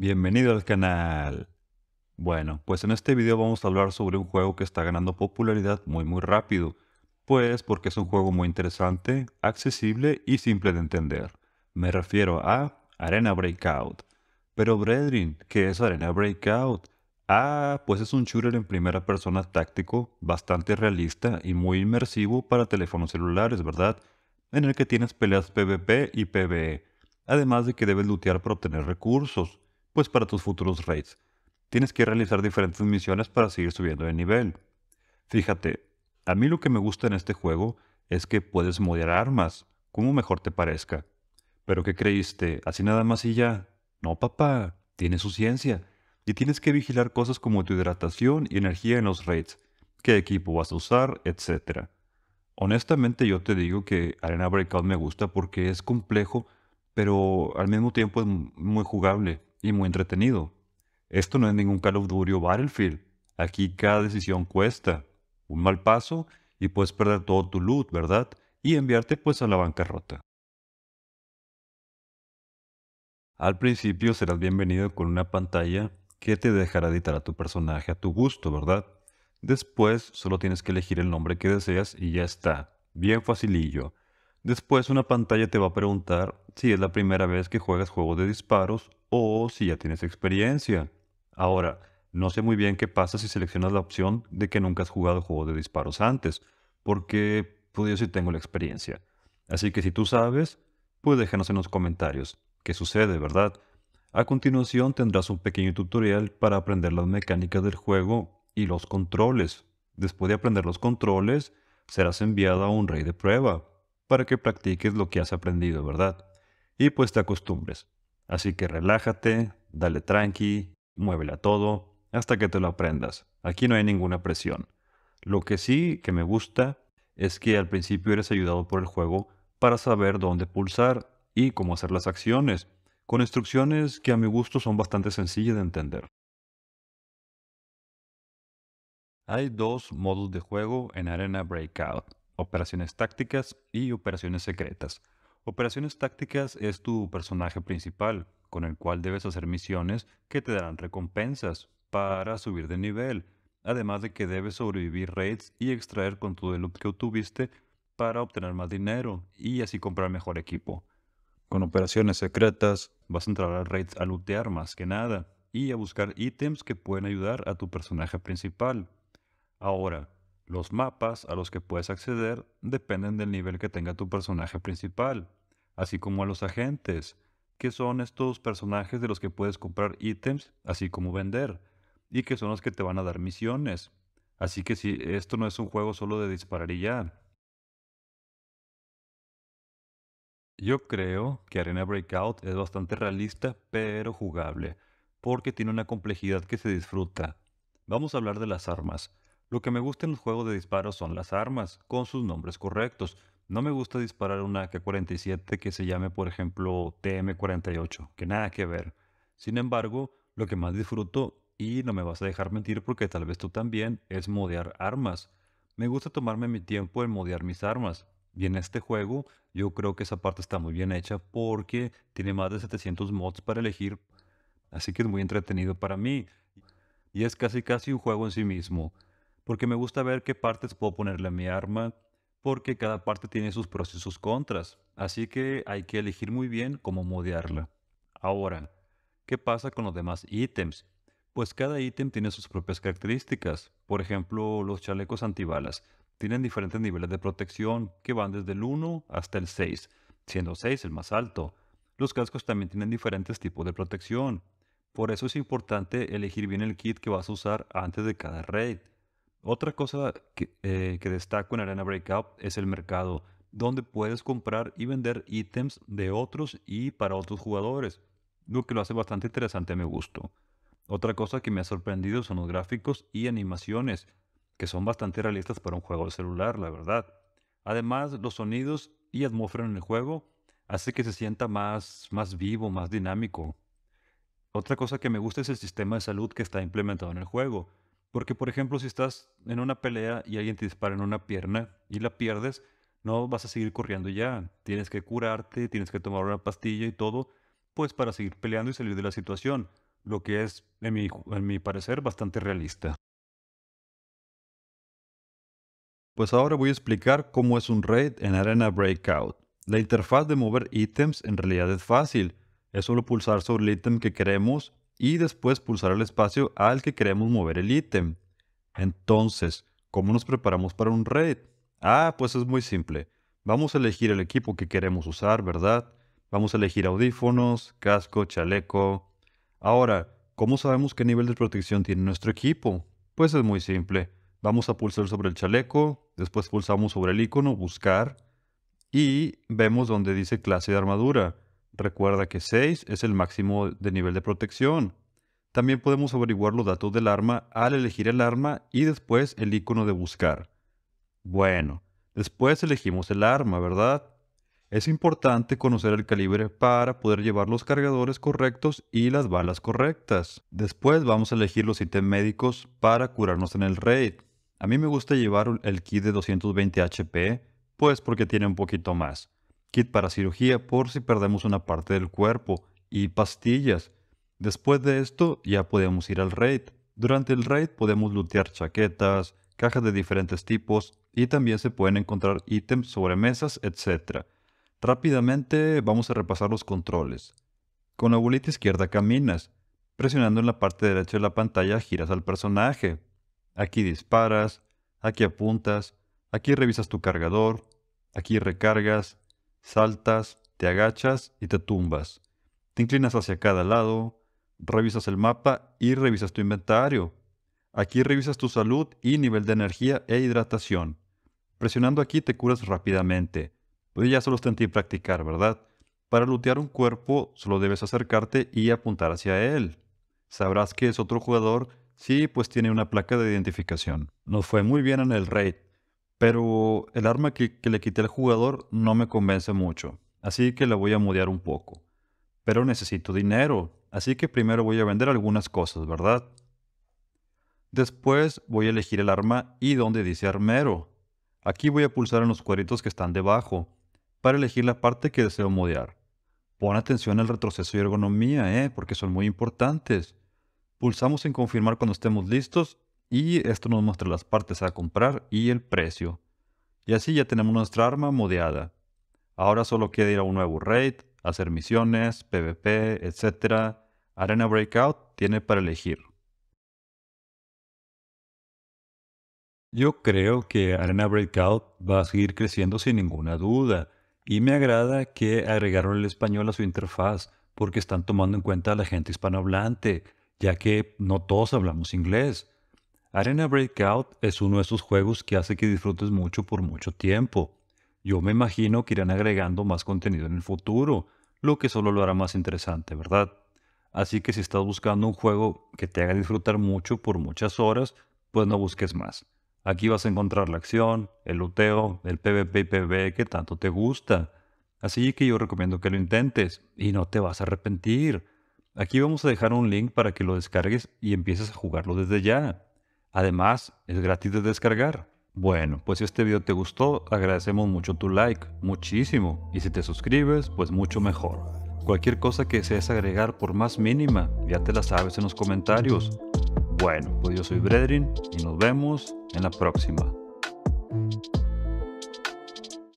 Bienvenido al canal. Bueno, pues en este video vamos a hablar sobre un juego que está ganando popularidad muy muy rápido, pues porque es un juego muy interesante, accesible y simple de entender. Me refiero a Arena Breakout. Pero Brethren, ¿qué es Arena Breakout? Ah, pues es un shooter en primera persona táctico, bastante realista y muy inmersivo para teléfonos celulares, ¿verdad? En el que tienes peleas PvP y PvE, además de que debes lootear para obtener recursos. Pues, para tus futuros raids tienes que realizar diferentes misiones para seguir subiendo de nivel. Fíjate, a mí lo que me gusta en este juego es que puedes modear armas, como mejor te parezca. Pero ¿qué creíste? ¿Así nada más y ya? No, papá, tiene su ciencia. Y tienes que vigilar cosas como tu hidratación y energía en los raids, qué equipo vas a usar, etc. Honestamente yo te digo que Arena Breakout me gusta porque es complejo, pero al mismo tiempo es muy jugable y muy entretenido. Esto no es ningún Call of Duty o Battlefield. Aquí cada decisión cuesta. Un mal paso y puedes perder todo tu loot, ¿verdad? Y enviarte pues a la bancarrota. Al principio serás bienvenido con una pantalla que te dejará editar a tu personaje a tu gusto, ¿verdad? Después solo tienes que elegir el nombre que deseas y ya está. Bien facilillo. Después una pantalla te va a preguntar si es la primera vez que juegas juego de disparos o si ya tienes experiencia. Ahora, no sé muy bien qué pasa si seleccionas la opción de que nunca has jugado juego de disparos antes, porque pues yo sí tengo la experiencia. Así que si tú sabes, pues déjanos en los comentarios qué sucede, ¿verdad? A continuación tendrás un pequeño tutorial para aprender las mecánicas del juego y los controles. Después de aprender los controles, serás enviado a un rey de prueba, para que practiques lo que has aprendido, ¿verdad? Y pues te acostumbres. Así que relájate, dale tranqui, muévela a todo, hasta que te lo aprendas. Aquí no hay ninguna presión. Lo que sí que me gusta es que al principio eres ayudado por el juego para saber dónde pulsar y cómo hacer las acciones, con instrucciones que a mi gusto son bastante sencillas de entender. Hay dos modos de juego en Arena Breakout operaciones tácticas y operaciones secretas. Operaciones tácticas es tu personaje principal, con el cual debes hacer misiones que te darán recompensas para subir de nivel, además de que debes sobrevivir raids y extraer con todo el loot que obtuviste para obtener más dinero y así comprar mejor equipo. Con operaciones secretas vas a entrar a raids a lootear más que nada, y a buscar ítems que pueden ayudar a tu personaje principal. Ahora, los mapas a los que puedes acceder dependen del nivel que tenga tu personaje principal, así como a los agentes, que son estos personajes de los que puedes comprar ítems, así como vender, y que son los que te van a dar misiones. Así que si esto no es un juego solo de disparar y ya. Yo creo que Arena Breakout es bastante realista, pero jugable, porque tiene una complejidad que se disfruta. Vamos a hablar de las armas. Lo que me gusta en los juegos de disparos son las armas, con sus nombres correctos. No me gusta disparar una K-47 que se llame, por ejemplo, TM-48, que nada que ver. Sin embargo, lo que más disfruto, y no me vas a dejar mentir porque tal vez tú también, es modear armas. Me gusta tomarme mi tiempo en modear mis armas. Y en este juego, yo creo que esa parte está muy bien hecha porque tiene más de 700 mods para elegir, así que es muy entretenido para mí. Y es casi casi un juego en sí mismo porque me gusta ver qué partes puedo ponerle a mi arma, porque cada parte tiene sus pros y sus contras, así que hay que elegir muy bien cómo modearla. Ahora, ¿qué pasa con los demás ítems? Pues cada ítem tiene sus propias características, por ejemplo los chalecos antibalas tienen diferentes niveles de protección que van desde el 1 hasta el 6, siendo 6 el más alto. Los cascos también tienen diferentes tipos de protección, por eso es importante elegir bien el kit que vas a usar antes de cada raid. Otra cosa eh, que, destaco en Arena Breakout es el mercado, donde puedes comprar y vender ítems de otros y para otros jugadores, lo que lo hace bastante interesante a mi gusto. Otra cosa que me ha sorprendido son los gráficos y animaciones, que son bastante realistas para un juego de celular, la verdad. Además, los sonidos y atmósfera en el juego hace que se sienta más vivo, más dinámico. Otra cosa que me gusta es el sistema de salud que está implementado en el juego, porque, por ejemplo, si estás en una pelea y alguien te dispara en una pierna y la pierdes, no vas a seguir corriendo ya. Tienes que curarte, tienes que tomar una pastilla y todo, pues para seguir peleando y salir de la situación. Lo que es, en mi, en mi parecer, bastante realista. Pues ahora voy a explicar cómo es un raid en Arena Breakout. La interfaz de mover ítems en realidad es fácil. Es solo pulsar sobre el ítem que queremos y después pulsar el espacio al que queremos mover el ítem. Entonces, ¿cómo nos preparamos para un raid? Ah, pues es muy simple. Vamos a elegir el equipo que queremos usar, ¿verdad? Vamos a elegir audífonos, casco, chaleco. Ahora, ¿cómo sabemos qué nivel de protección tiene nuestro equipo? Pues es muy simple. Vamos a pulsar sobre el chaleco, después pulsamos sobre el icono buscar y vemos donde dice clase de armadura. Recuerda que 6 es el máximo de nivel de protección. También podemos averiguar los datos del arma al elegir el arma y después el icono de buscar. Bueno, después elegimos el arma, ¿verdad? Es importante conocer el calibre para poder llevar los cargadores correctos y las balas correctas. Después vamos a elegir los ítems médicos para curarnos en el raid. A mí me gusta llevar el kit de 220 HP, pues porque tiene un poquito más kit para cirugía por si perdemos una parte del cuerpo y pastillas. Después de esto ya podemos ir al raid. Durante el raid podemos lootear chaquetas, cajas de diferentes tipos y también se pueden encontrar ítems sobre mesas, etc. Rápidamente vamos a repasar los controles. Con la bolita izquierda caminas. Presionando en la parte derecha de la pantalla giras al personaje. Aquí disparas, aquí apuntas, aquí revisas tu cargador, aquí recargas, Saltas, te agachas y te tumbas. Te inclinas hacia cada lado, revisas el mapa y revisas tu inventario. Aquí revisas tu salud y nivel de energía e hidratación. Presionando aquí te curas rápidamente. Pues ya solo está en practicar, ¿verdad? Para lootear un cuerpo solo debes acercarte y apuntar hacia él. Sabrás que es otro jugador si sí, pues tiene una placa de identificación. Nos fue muy bien en el raid, pero el arma que, le quité al jugador no me convence mucho, así que la voy a mudear un poco. Pero necesito dinero, así que primero voy a vender algunas cosas, ¿verdad? Después voy a elegir el arma y donde dice armero. Aquí voy a pulsar en los cuadritos que están debajo para elegir la parte que deseo modear. Pon atención al retroceso y ergonomía, ¿eh? porque son muy importantes. Pulsamos en confirmar cuando estemos listos y esto nos muestra las partes a comprar y el precio. Y así ya tenemos nuestra arma modeada. Ahora solo queda ir a un nuevo raid, hacer misiones, PvP, etc. Arena Breakout tiene para elegir. Yo creo que Arena Breakout va a seguir creciendo sin ninguna duda y me agrada que agregaron el español a su interfaz porque están tomando en cuenta a la gente hispanohablante, ya que no todos hablamos inglés. Arena Breakout es uno de esos juegos que hace que disfrutes mucho por mucho tiempo. Yo me imagino que irán agregando más contenido en el futuro, lo que solo lo hará más interesante, ¿verdad? Así que si estás buscando un juego que te haga disfrutar mucho por muchas horas, pues no busques más. Aquí vas a encontrar la acción, el luteo, el PvP y e que tanto te gusta. Así que yo recomiendo que lo intentes y no te vas a arrepentir. Aquí vamos a dejar un link para que lo descargues y empieces a jugarlo desde ya. Además, es gratis de descargar. Bueno, pues si este video te gustó, agradecemos mucho tu like, muchísimo. Y si te suscribes, pues mucho mejor. Cualquier cosa que desees agregar por más mínima, ya te la sabes en los comentarios. Bueno, pues yo soy Bredrin y nos vemos en la próxima.